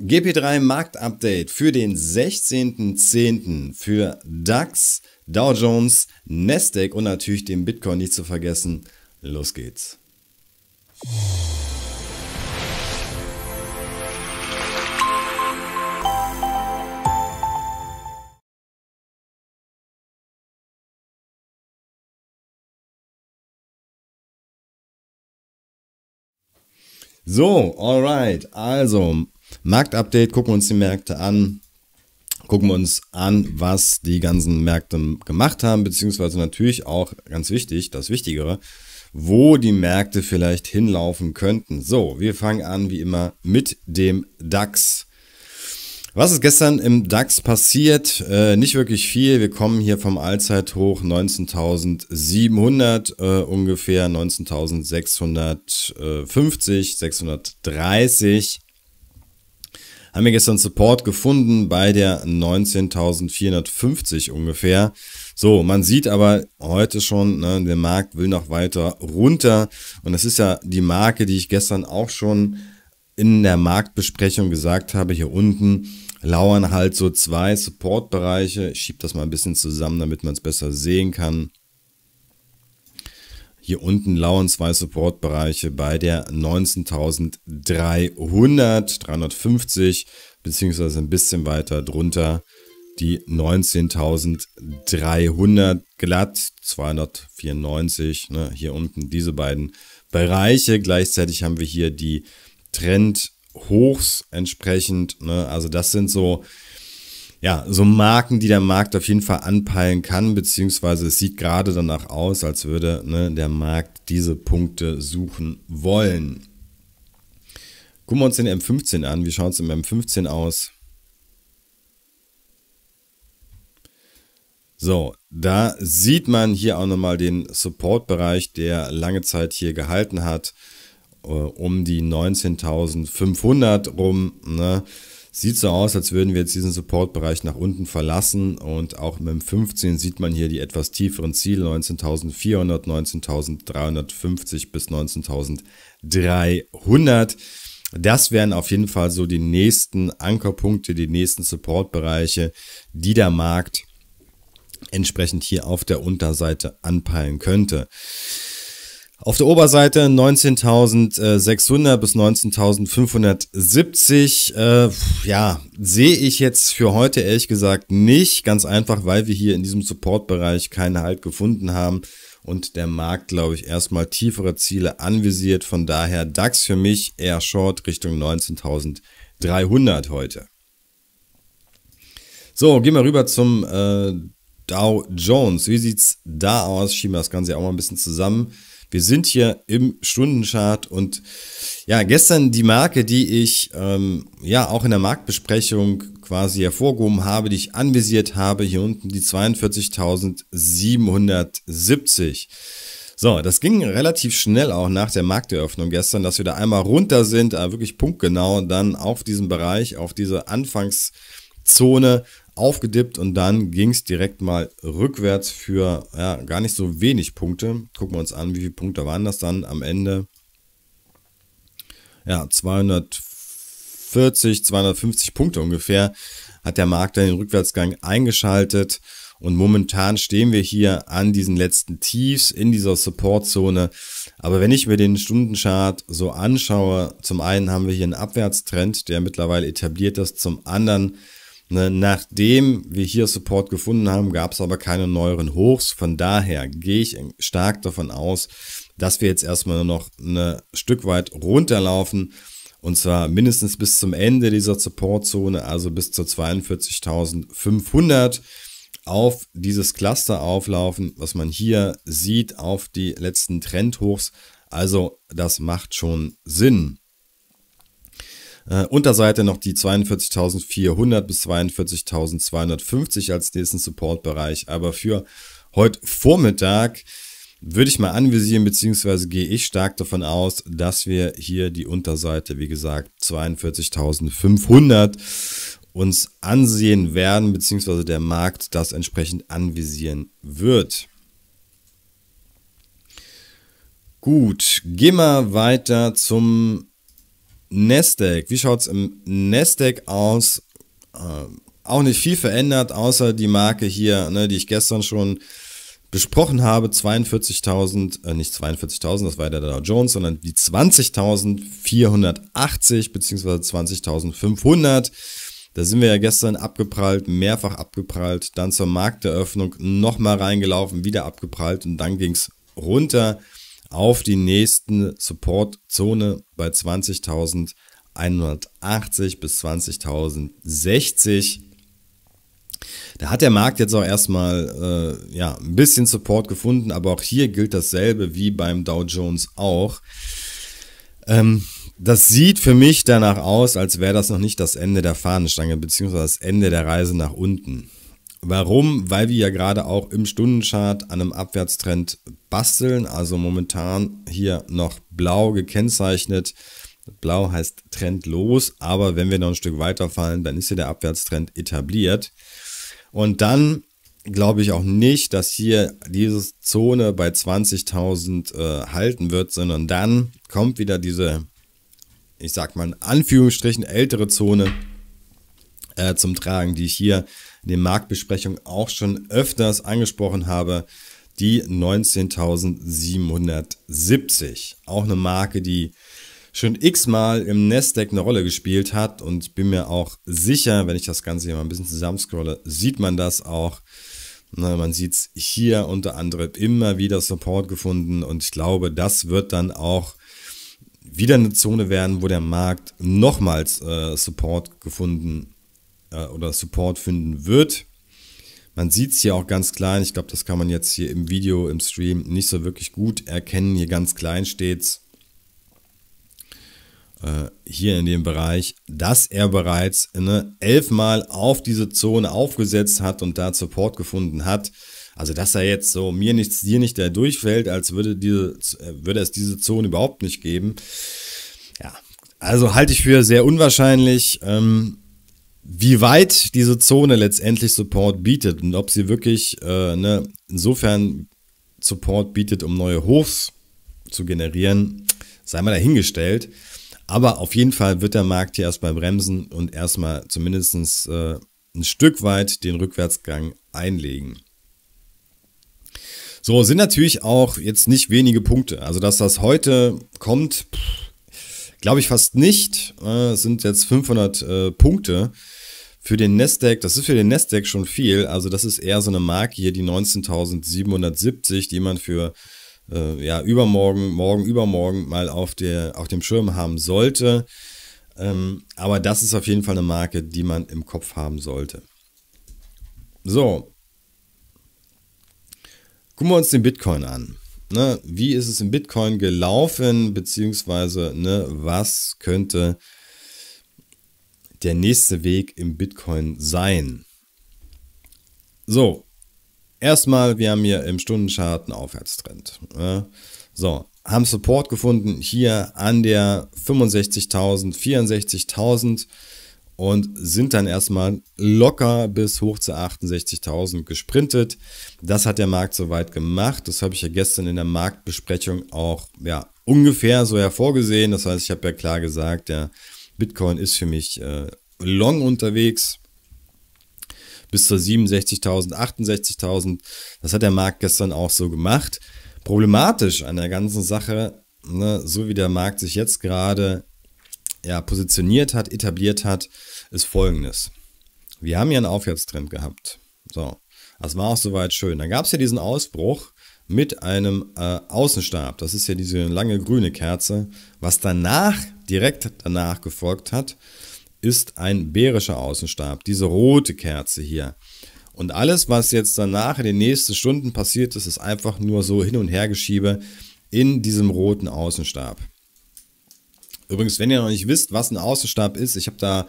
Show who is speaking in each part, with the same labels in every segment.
Speaker 1: GP3 Marktupdate für den 16.10. für DAX, Dow Jones, Nasdaq und natürlich den Bitcoin nicht zu vergessen. Los geht's. So, alright, also Marktupdate, gucken uns die Märkte an, gucken wir uns an, was die ganzen Märkte gemacht haben, beziehungsweise natürlich auch ganz wichtig, das Wichtigere, wo die Märkte vielleicht hinlaufen könnten. So, wir fangen an wie immer mit dem DAX. Was ist gestern im DAX passiert? Äh, nicht wirklich viel. Wir kommen hier vom Allzeithoch 19.700 äh, ungefähr, 19.650, 630 haben wir gestern Support gefunden bei der 19.450 ungefähr. So, man sieht aber heute schon, ne, der Markt will noch weiter runter. Und das ist ja die Marke, die ich gestern auch schon in der Marktbesprechung gesagt habe, hier unten lauern halt so zwei Supportbereiche. Ich schiebe das mal ein bisschen zusammen, damit man es besser sehen kann. Hier unten lauern zwei Supportbereiche bei der 19.300, 350 beziehungsweise ein bisschen weiter drunter die 19.300 glatt, 294, ne, hier unten diese beiden Bereiche. Gleichzeitig haben wir hier die Trendhochs entsprechend. Ne, also das sind so ja, so Marken, die der Markt auf jeden Fall anpeilen kann, beziehungsweise es sieht gerade danach aus, als würde ne, der Markt diese Punkte suchen wollen. Gucken wir uns den M15 an. Wie schaut es im M15 aus? So, da sieht man hier auch nochmal den Support-Bereich, der lange Zeit hier gehalten hat, äh, um die 19.500 rum. Ne? Sieht so aus, als würden wir jetzt diesen Supportbereich nach unten verlassen und auch mit dem 15 sieht man hier die etwas tieferen Ziele 19.400, 19.350 bis 19.300. Das wären auf jeden Fall so die nächsten Ankerpunkte, die nächsten Supportbereiche, die der Markt entsprechend hier auf der Unterseite anpeilen könnte. Auf der Oberseite 19.600 bis 19.570. Äh, ja, sehe ich jetzt für heute ehrlich gesagt nicht. Ganz einfach, weil wir hier in diesem Supportbereich keinen Halt gefunden haben und der Markt, glaube ich, erstmal tiefere Ziele anvisiert. Von daher DAX für mich eher Short Richtung 19.300 heute. So, gehen wir rüber zum äh, Dow Jones. Wie sieht es da aus? Schieben wir das Ganze auch mal ein bisschen zusammen. Wir sind hier im Stundenchart und ja, gestern die Marke, die ich ähm, ja auch in der Marktbesprechung quasi hervorgehoben habe, die ich anvisiert habe, hier unten die 42.770. So, das ging relativ schnell auch nach der Markteröffnung gestern, dass wir da einmal runter sind, äh, wirklich punktgenau, dann auf diesen Bereich, auf diese Anfangszone Zone aufgedippt und dann ging es direkt mal rückwärts für ja, gar nicht so wenig Punkte. Gucken wir uns an, wie viele Punkte waren das dann am Ende. Ja, 240, 250 Punkte ungefähr hat der Markt dann den Rückwärtsgang eingeschaltet. Und momentan stehen wir hier an diesen letzten Tiefs in dieser Supportzone. Aber wenn ich mir den Stundenchart so anschaue, zum einen haben wir hier einen Abwärtstrend, der mittlerweile etabliert ist. Zum anderen Ne, nachdem wir hier Support gefunden haben, gab es aber keine neueren Hochs. Von daher gehe ich stark davon aus, dass wir jetzt erstmal nur noch ein ne Stück weit runterlaufen. Und zwar mindestens bis zum Ende dieser Supportzone, also bis zu 42.500 auf dieses Cluster auflaufen, was man hier sieht auf die letzten Trendhochs. Also das macht schon Sinn. Äh, Unterseite noch die 42.400 bis 42.250 als nächsten Supportbereich. Aber für heute Vormittag würde ich mal anvisieren, beziehungsweise gehe ich stark davon aus, dass wir hier die Unterseite, wie gesagt, 42.500 uns ansehen werden, beziehungsweise der Markt das entsprechend anvisieren wird. Gut, gehen wir weiter zum Nasdaq, wie schaut es im Nasdaq aus? Ähm, auch nicht viel verändert, außer die Marke hier, ne, die ich gestern schon besprochen habe, 42.000, äh, nicht 42.000, das war der Dow Jones, sondern die 20.480 bzw. 20.500. Da sind wir ja gestern abgeprallt, mehrfach abgeprallt, dann zur Markteröffnung nochmal reingelaufen, wieder abgeprallt und dann ging es runter auf die nächsten Supportzone bei 20.180 bis 20.060. Da hat der Markt jetzt auch erstmal äh, ja, ein bisschen Support gefunden, aber auch hier gilt dasselbe wie beim Dow Jones auch. Ähm, das sieht für mich danach aus, als wäre das noch nicht das Ende der Fahnenstange, beziehungsweise das Ende der Reise nach unten. Warum? Weil wir ja gerade auch im Stundenchart an einem Abwärtstrend basteln. Also momentan hier noch blau gekennzeichnet. Blau heißt trendlos, aber wenn wir noch ein Stück weiterfallen, dann ist hier der Abwärtstrend etabliert. Und dann glaube ich auch nicht, dass hier diese Zone bei 20.000 äh, halten wird, sondern dann kommt wieder diese, ich sag mal in Anführungsstrichen, ältere Zone äh, zum Tragen, die ich hier den Marktbesprechungen auch schon öfters angesprochen habe, die 19.770. Auch eine Marke, die schon x-mal im Nasdaq eine Rolle gespielt hat und ich bin mir auch sicher, wenn ich das Ganze hier mal ein bisschen zusammenscrolle, sieht man das auch. man sieht es hier unter anderem immer wieder Support gefunden und ich glaube, das wird dann auch wieder eine Zone werden, wo der Markt nochmals äh, Support gefunden äh, oder Support finden wird. Man sieht es hier auch ganz klein. Ich glaube, das kann man jetzt hier im Video, im Stream nicht so wirklich gut erkennen. Hier ganz klein steht es äh, hier in dem Bereich, dass er bereits ne, elfmal auf diese Zone aufgesetzt hat und da Support gefunden hat. Also, dass er jetzt so mir nichts, dir nicht da durchfällt, als würde, diese, äh, würde es diese Zone überhaupt nicht geben. Ja, also halte ich für sehr unwahrscheinlich. Ähm, wie weit diese Zone letztendlich Support bietet und ob sie wirklich äh, ne, insofern Support bietet, um neue Hochs zu generieren, sei mal dahingestellt. Aber auf jeden Fall wird der Markt hier erstmal bremsen und erstmal zumindest äh, ein Stück weit den Rückwärtsgang einlegen. So sind natürlich auch jetzt nicht wenige Punkte. Also dass das heute kommt, pff, Glaube ich fast nicht. Äh, sind jetzt 500 äh, Punkte. Für den Nasdaq, das ist für den Nasdaq schon viel. Also das ist eher so eine Marke hier, die 19.770, die man für äh, ja, übermorgen, morgen, übermorgen mal auf, der, auf dem Schirm haben sollte. Ähm, aber das ist auf jeden Fall eine Marke, die man im Kopf haben sollte. So. Gucken wir uns den Bitcoin an. Ne, wie ist es in Bitcoin gelaufen, beziehungsweise ne, was könnte der nächste Weg im Bitcoin sein? So, erstmal, wir haben hier im Stundenchart einen Aufwärtstrend. Ne? So, haben Support gefunden hier an der 65.000, 64.000 und sind dann erstmal locker bis hoch zu 68.000 gesprintet. Das hat der Markt soweit gemacht. Das habe ich ja gestern in der Marktbesprechung auch ja, ungefähr so hervorgesehen. Das heißt, ich habe ja klar gesagt, der Bitcoin ist für mich äh, long unterwegs. Bis zu 67.000, 68.000. Das hat der Markt gestern auch so gemacht. Problematisch an der ganzen Sache, ne, so wie der Markt sich jetzt gerade ja, positioniert hat, etabliert hat, ist folgendes. Wir haben hier einen Aufwärtstrend gehabt. So, das war auch soweit schön. Dann gab es ja diesen Ausbruch mit einem äh, Außenstab. Das ist ja diese lange grüne Kerze. Was danach, direkt danach gefolgt hat, ist ein bärischer Außenstab. Diese rote Kerze hier. Und alles, was jetzt danach in den nächsten Stunden passiert ist, ist einfach nur so hin und her geschiebe in diesem roten Außenstab. Übrigens, wenn ihr noch nicht wisst, was ein Außenstab ist, ich habe da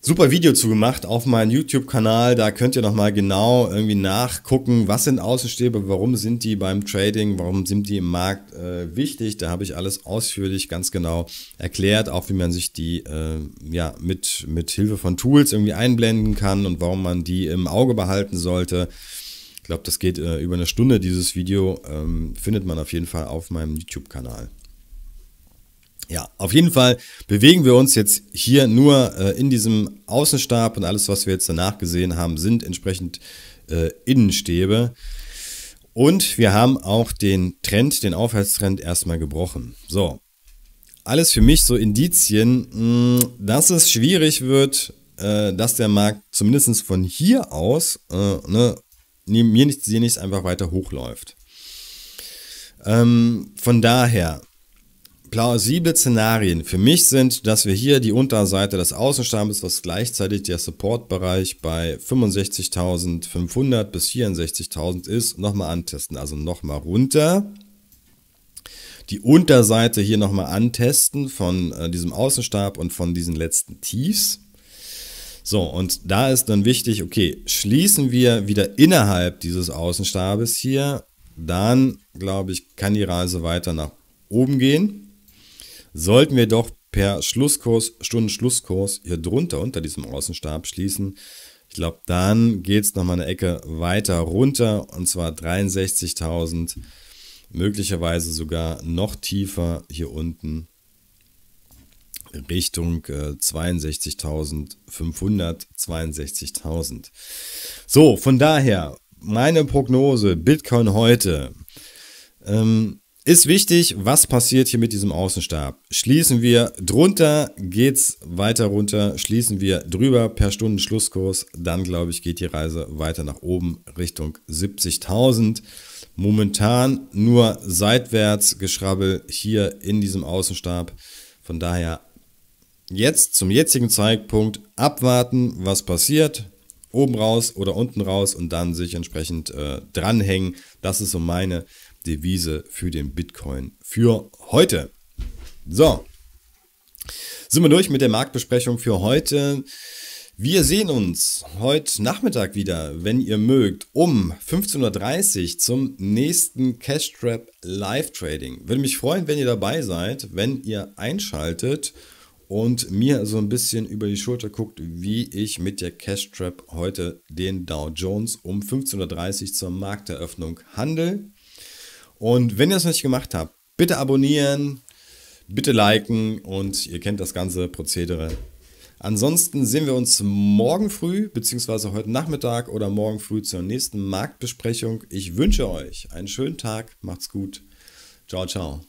Speaker 1: super Video zu gemacht auf meinem YouTube-Kanal. Da könnt ihr nochmal genau irgendwie nachgucken, was sind Außenstäbe, warum sind die beim Trading, warum sind die im Markt äh, wichtig. Da habe ich alles ausführlich ganz genau erklärt, auch wie man sich die äh, ja, mit, mit Hilfe von Tools irgendwie einblenden kann und warum man die im Auge behalten sollte. Ich glaube, das geht äh, über eine Stunde, dieses Video. Ähm, findet man auf jeden Fall auf meinem YouTube-Kanal. Ja, auf jeden Fall bewegen wir uns jetzt hier nur äh, in diesem Außenstab und alles, was wir jetzt danach gesehen haben, sind entsprechend äh, Innenstäbe. Und wir haben auch den Trend, den Aufwärtstrend erstmal gebrochen. So, alles für mich so Indizien, mh, hm, dass es schwierig wird, äh, dass der Markt zumindest von hier aus, äh, ne, mir nichts, sie nichts einfach weiter hochläuft. Ähm, von daher, plausible Szenarien für mich sind, dass wir hier die Unterseite des Außenstabes, was gleichzeitig der Supportbereich bei 65.500 bis 64.000 ist, nochmal antesten. Also nochmal runter. Die Unterseite hier nochmal antesten von äh, diesem Außenstab und von diesen letzten Tiefs. So, und da ist dann wichtig, okay, schließen wir wieder innerhalb dieses Außenstabes hier, dann glaube ich, kann die Reise weiter nach oben gehen sollten wir doch per Schlusskurs, Stundenschlusskurs hier drunter unter diesem Außenstab schließen. Ich glaube, dann geht es nochmal eine Ecke weiter runter und zwar 63.000, möglicherweise sogar noch tiefer hier unten Richtung äh, 62.500, 62.000. So, von daher meine Prognose, Bitcoin heute. Ähm, ist wichtig, was passiert hier mit diesem Außenstab? Schließen wir drunter, geht's weiter runter, schließen wir drüber per Stunden Schlusskurs, dann glaube ich, geht die Reise weiter nach oben Richtung 70.000. Momentan nur seitwärts Geschrabbel hier in diesem Außenstab. Von daher jetzt zum jetzigen Zeitpunkt abwarten, was passiert oben raus oder unten raus und dann sich entsprechend äh, dranhängen. Das ist so meine Devise für den Bitcoin für heute. So, sind wir durch mit der Marktbesprechung für heute. Wir sehen uns heute Nachmittag wieder, wenn ihr mögt, um 15.30 Uhr zum nächsten Cash Trap Live Trading. Würde mich freuen, wenn ihr dabei seid, wenn ihr einschaltet und mir so ein bisschen über die Schulter guckt, wie ich mit der Cash Trap heute den Dow Jones um 15.30 Uhr zur Markteröffnung handel. Und wenn ihr das noch nicht gemacht habt, bitte abonnieren, bitte liken und ihr kennt das ganze Prozedere. Ansonsten sehen wir uns morgen früh, beziehungsweise heute Nachmittag oder morgen früh zur nächsten Marktbesprechung. Ich wünsche euch einen schönen Tag, macht's gut. Ciao, ciao.